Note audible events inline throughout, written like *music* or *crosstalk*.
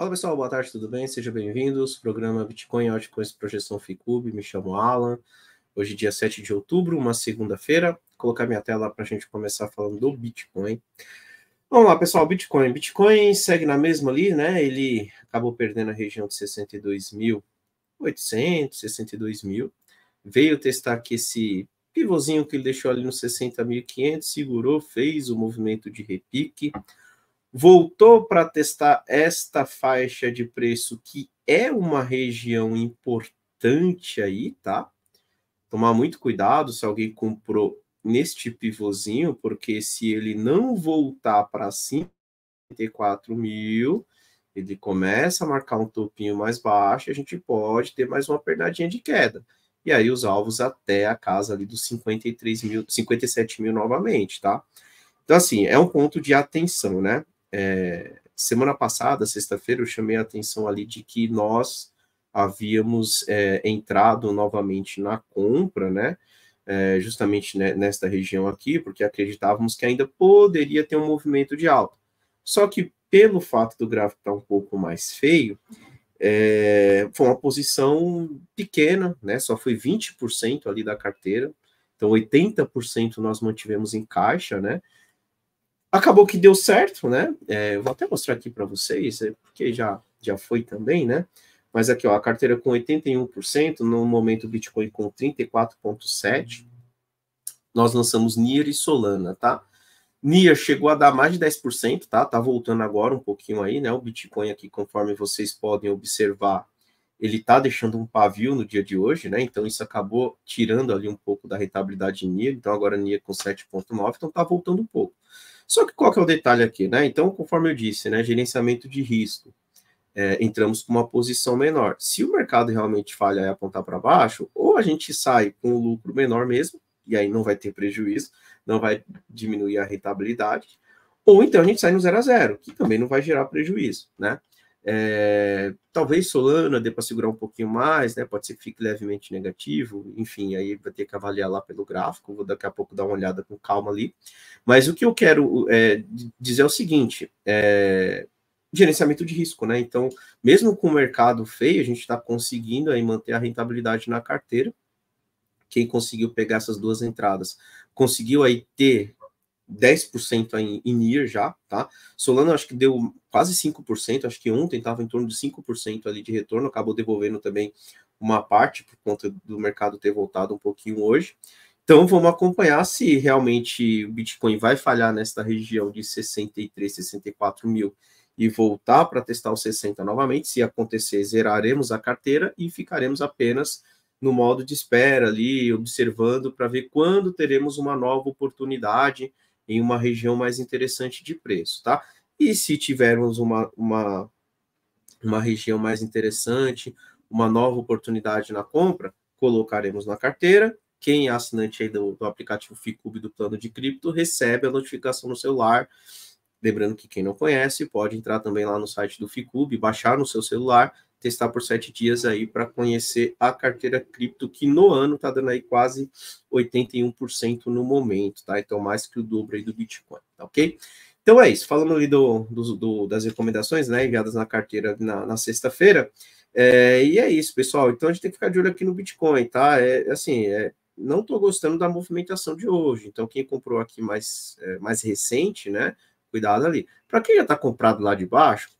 Fala pessoal, boa tarde, tudo bem? Sejam bem-vindos. Programa Bitcoin Altcoins Projeção Ficube. Me chamo Alan. Hoje, dia 7 de outubro, uma segunda-feira. Vou colocar minha tela para a gente começar falando do Bitcoin. Vamos lá, pessoal, Bitcoin. Bitcoin segue na mesma ali, né? Ele acabou perdendo a região de 62.800, 62.000. mil. Veio testar aqui esse pivôzinho que ele deixou ali no 60.500, segurou, fez o movimento de repique voltou para testar esta faixa de preço, que é uma região importante aí, tá? Tomar muito cuidado se alguém comprou neste pivôzinho, porque se ele não voltar para 54 mil, ele começa a marcar um topinho mais baixo, a gente pode ter mais uma pernadinha de queda. E aí os alvos até a casa ali dos 53 mil, 57 mil novamente, tá? Então, assim, é um ponto de atenção, né? É, semana passada, sexta-feira, eu chamei a atenção ali de que nós havíamos é, entrado novamente na compra, né? É, justamente né, nesta região aqui, porque acreditávamos que ainda poderia ter um movimento de alta. Só que pelo fato do gráfico estar tá um pouco mais feio, é, foi uma posição pequena, né? Só foi 20% ali da carteira. Então, 80% nós mantivemos em caixa, né? Acabou que deu certo, né? É, eu vou até mostrar aqui para vocês, é porque já, já foi também, né? Mas aqui, ó, a carteira com 81%, no momento o Bitcoin com 34,7%. Nós lançamos NIR e Solana, tá? NIR chegou a dar mais de 10%, tá? Tá voltando agora um pouquinho aí, né? O Bitcoin aqui, conforme vocês podem observar, ele tá deixando um pavio no dia de hoje, né? Então isso acabou tirando ali um pouco da rentabilidade de Então agora NIR com 7.9, então tá voltando um pouco. Só que qual que é o detalhe aqui, né? Então, conforme eu disse, né, gerenciamento de risco. É, entramos com uma posição menor. Se o mercado realmente falha e apontar para baixo, ou a gente sai com um lucro menor mesmo, e aí não vai ter prejuízo, não vai diminuir a rentabilidade, ou então a gente sai no zero a zero, que também não vai gerar prejuízo, né? É, talvez Solana dê para segurar um pouquinho mais, né? Pode ser que fique levemente negativo, enfim, aí vai ter que avaliar lá pelo gráfico, vou daqui a pouco dar uma olhada com calma ali. Mas o que eu quero é, dizer é o seguinte: é, gerenciamento de risco, né? Então, mesmo com o mercado feio, a gente está conseguindo aí manter a rentabilidade na carteira. Quem conseguiu pegar essas duas entradas, conseguiu aí ter 10% em, em já, tá? Solana acho que deu quase 5%, acho que ontem estava em torno de 5% ali de retorno, acabou devolvendo também uma parte por conta do mercado ter voltado um pouquinho hoje. Então vamos acompanhar se realmente o Bitcoin vai falhar nesta região de 63, 64 mil e voltar para testar os 60 novamente. Se acontecer, zeraremos a carteira e ficaremos apenas no modo de espera ali, observando para ver quando teremos uma nova oportunidade em uma região mais interessante de preço, tá? E se tivermos uma, uma, uma região mais interessante, uma nova oportunidade na compra, colocaremos na carteira. Quem é assinante aí do, do aplicativo Ficube do plano de cripto recebe a notificação no celular. Lembrando que quem não conhece pode entrar também lá no site do Ficube, baixar no seu celular testar por sete dias aí para conhecer a carteira cripto, que no ano está dando aí quase 81% no momento, tá? Então, mais que o dobro aí do Bitcoin, tá ok? Então é isso, falando ali do, do, do das recomendações, né, enviadas na carteira na, na sexta-feira, é, e é isso, pessoal, então a gente tem que ficar de olho aqui no Bitcoin, tá? É, assim, é, não estou gostando da movimentação de hoje, então quem comprou aqui mais, é, mais recente, né, cuidado ali. Para quem já está comprado lá de baixo,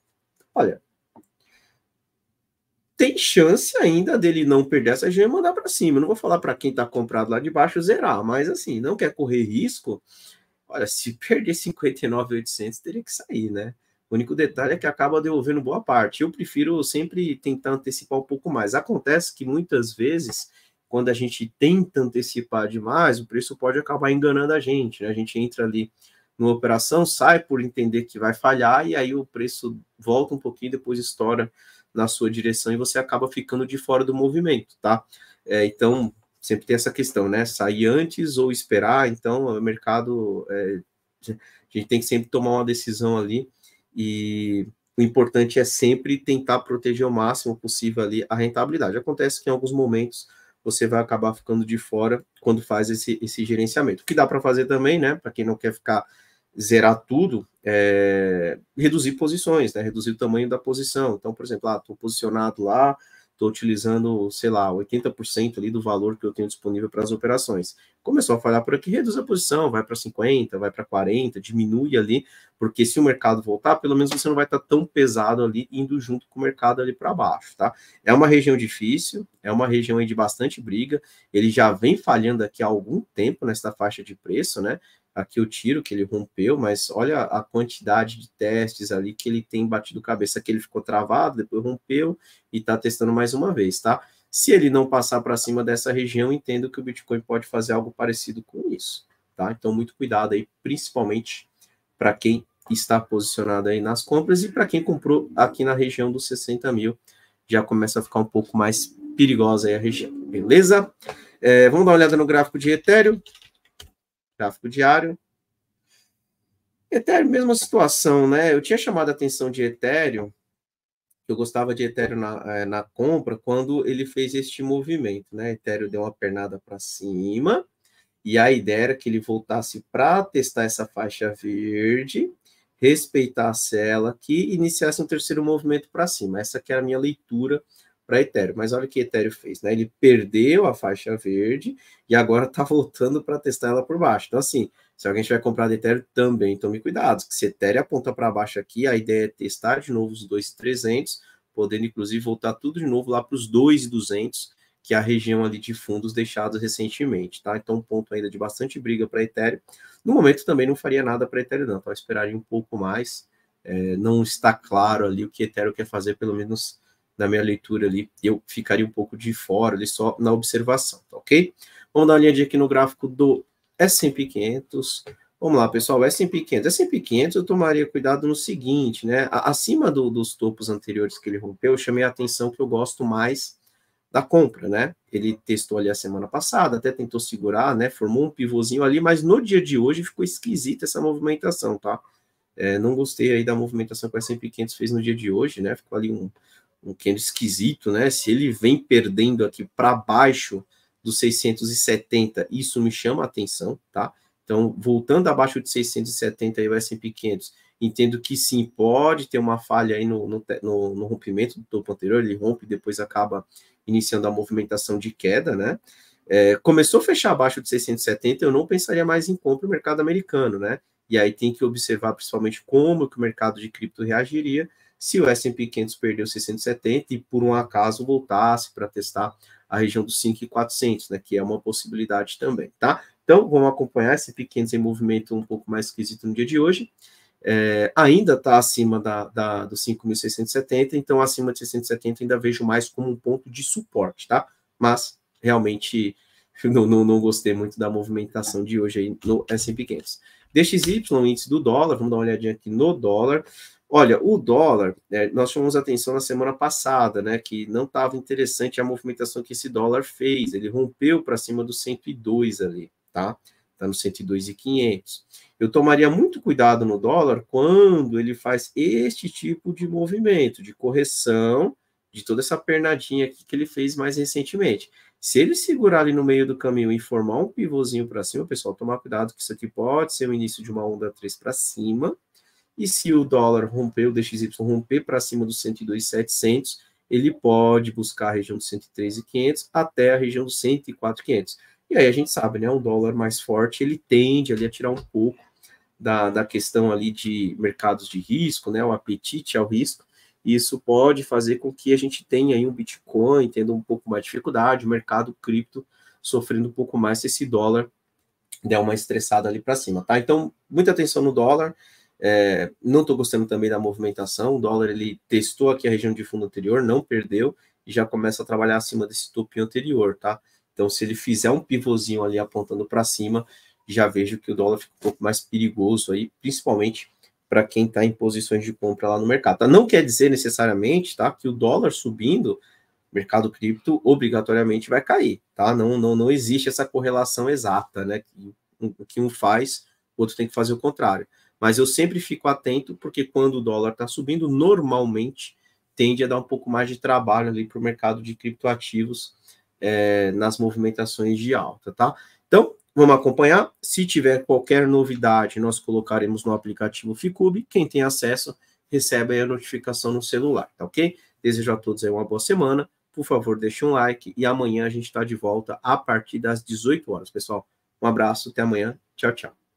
olha, tem chance ainda dele não perder essa gema e mandar para cima. Eu não vou falar para quem está comprado lá de baixo zerar, mas assim, não quer correr risco. Olha, se perder 59,800, teria que sair, né? O único detalhe é que acaba devolvendo boa parte. Eu prefiro sempre tentar antecipar um pouco mais. Acontece que muitas vezes, quando a gente tenta antecipar demais, o preço pode acabar enganando a gente, né? A gente entra ali numa operação, sai por entender que vai falhar e aí o preço volta um pouquinho, depois estoura na sua direção e você acaba ficando de fora do movimento, tá? É, então, sempre tem essa questão, né? Sair antes ou esperar, então o é mercado é, a gente tem que sempre tomar uma decisão ali e o importante é sempre tentar proteger o máximo possível ali a rentabilidade. Acontece que em alguns momentos você vai acabar ficando de fora quando faz esse, esse gerenciamento. O que dá para fazer também, né? Para quem não quer ficar zerar tudo, é, reduzir posições, né? reduzir o tamanho da posição. Então, por exemplo, estou ah, posicionado lá, estou utilizando, sei lá, 80% ali do valor que eu tenho disponível para as operações. Começou a falhar por aqui, reduz a posição, vai para 50, vai para 40, diminui ali, porque se o mercado voltar, pelo menos você não vai estar tá tão pesado ali, indo junto com o mercado ali para baixo, tá? É uma região difícil, é uma região de bastante briga, ele já vem falhando aqui há algum tempo nessa faixa de preço, né? Aqui o tiro que ele rompeu, mas olha a quantidade de testes ali que ele tem batido cabeça, que ele ficou travado, depois rompeu e está testando mais uma vez, tá? Se ele não passar para cima dessa região, entendo que o Bitcoin pode fazer algo parecido com isso, tá? Então, muito cuidado aí, principalmente para quem está posicionado aí nas compras e para quem comprou aqui na região dos 60 mil, já começa a ficar um pouco mais perigosa aí a região, beleza? É, vamos dar uma olhada no gráfico de Ethereum gráfico diário. Ethereum, mesma situação, né? Eu tinha chamado a atenção de Ethereum, eu gostava de Ethereum na, é, na compra, quando ele fez este movimento, né? Ethereum deu uma pernada para cima, e a ideia era que ele voltasse para testar essa faixa verde, respeitasse ela aqui e iniciasse um terceiro movimento para cima. Essa que era a minha leitura para Ethereum. Mas olha o que Ethereum fez, né? Ele perdeu a faixa verde e agora está voltando para testar ela por baixo. Então, assim, se alguém tiver comprado Ethereum, também tome cuidado, que se Ethereum aponta para baixo aqui, a ideia é testar de novo os 2,300, podendo inclusive voltar tudo de novo lá para os 2,200, que é a região ali de fundos deixados recentemente, tá? Então, um ponto ainda de bastante briga para Ethereum. No momento também não faria nada para Ethereum, não, então esperaria um pouco mais. É, não está claro ali o que Ethereum quer fazer, pelo menos na minha leitura ali, eu ficaria um pouco de fora ali só na observação, tá ok? Vamos dar uma olhadinha aqui no gráfico do S&P 500. Vamos lá, pessoal, S&P 500. S&P 500 eu tomaria cuidado no seguinte, né? Acima do, dos topos anteriores que ele rompeu, eu chamei a atenção que eu gosto mais da compra, né? Ele testou ali a semana passada, até tentou segurar, né? Formou um pivôzinho ali, mas no dia de hoje ficou esquisita essa movimentação, tá? É, não gostei aí da movimentação que o S&P 500 fez no dia de hoje, né? Ficou ali um, um Kendo esquisito, né? Se ele vem perdendo aqui para baixo dos 670, isso me chama a atenção, tá? Então, voltando abaixo de 670 aí o S&P 500, entendo que sim, pode ter uma falha aí no, no, no, no rompimento do topo anterior, ele rompe e depois acaba iniciando a movimentação de queda, né? É, começou a fechar abaixo de 670, eu não pensaria mais em compra no mercado americano, né? E aí tem que observar principalmente como que o mercado de cripto reagiria, se o S&P 500 perdeu 670 e por um acaso voltasse para testar a região dos 5.400, né, que é uma possibilidade também, tá? Então, vamos acompanhar esse S&P 500 em movimento um pouco mais esquisito no dia de hoje. É, ainda está acima da, da, dos 5.670, então acima de 670 ainda vejo mais como um ponto de suporte, tá? Mas realmente *laughs* não, não, não gostei muito da movimentação de hoje aí no S&P 500. DXY, índice do dólar, vamos dar uma olhadinha aqui no dólar. Olha, o dólar, é, nós chamamos atenção na semana passada, né, que não estava interessante a movimentação que esse dólar fez. Ele rompeu para cima do 102 ali, tá? Está no 102,500. Eu tomaria muito cuidado no dólar quando ele faz este tipo de movimento, de correção, de toda essa pernadinha aqui que ele fez mais recentemente. Se ele segurar ali no meio do caminho e formar um pivôzinho para cima, pessoal, tomar cuidado que isso aqui pode ser o início de uma onda 3 para cima, e se o dólar romper, o DXY romper para cima dos 102,700, ele pode buscar a região dos 103.500 até a região dos 104,500. E aí a gente sabe, né? Um dólar mais forte, ele tende ali a tirar um pouco da, da questão ali de mercados de risco, né? O apetite ao risco. Isso pode fazer com que a gente tenha aí um Bitcoin tendo um pouco mais de dificuldade, o mercado cripto sofrendo um pouco mais se esse dólar der uma estressada ali para cima, tá? Então, muita atenção no dólar é, não estou gostando também da movimentação. O dólar ele testou aqui a região de fundo anterior, não perdeu e já começa a trabalhar acima desse topo anterior, tá? Então, se ele fizer um pivôzinho ali apontando para cima, já vejo que o dólar fica um pouco mais perigoso aí, principalmente para quem está em posições de compra lá no mercado. Tá? Não quer dizer necessariamente, tá, que o dólar subindo, mercado cripto obrigatoriamente vai cair, tá? Não, não, não existe essa correlação exata, né? O que um faz, o outro tem que fazer o contrário. Mas eu sempre fico atento, porque quando o dólar está subindo, normalmente tende a dar um pouco mais de trabalho ali para o mercado de criptoativos é, nas movimentações de alta, tá? Então, vamos acompanhar. Se tiver qualquer novidade, nós colocaremos no aplicativo Ficube. Quem tem acesso recebe a notificação no celular, tá ok? Desejo a todos aí uma boa semana. Por favor, deixe um like e amanhã a gente está de volta a partir das 18 horas. Pessoal, um abraço, até amanhã. Tchau, tchau.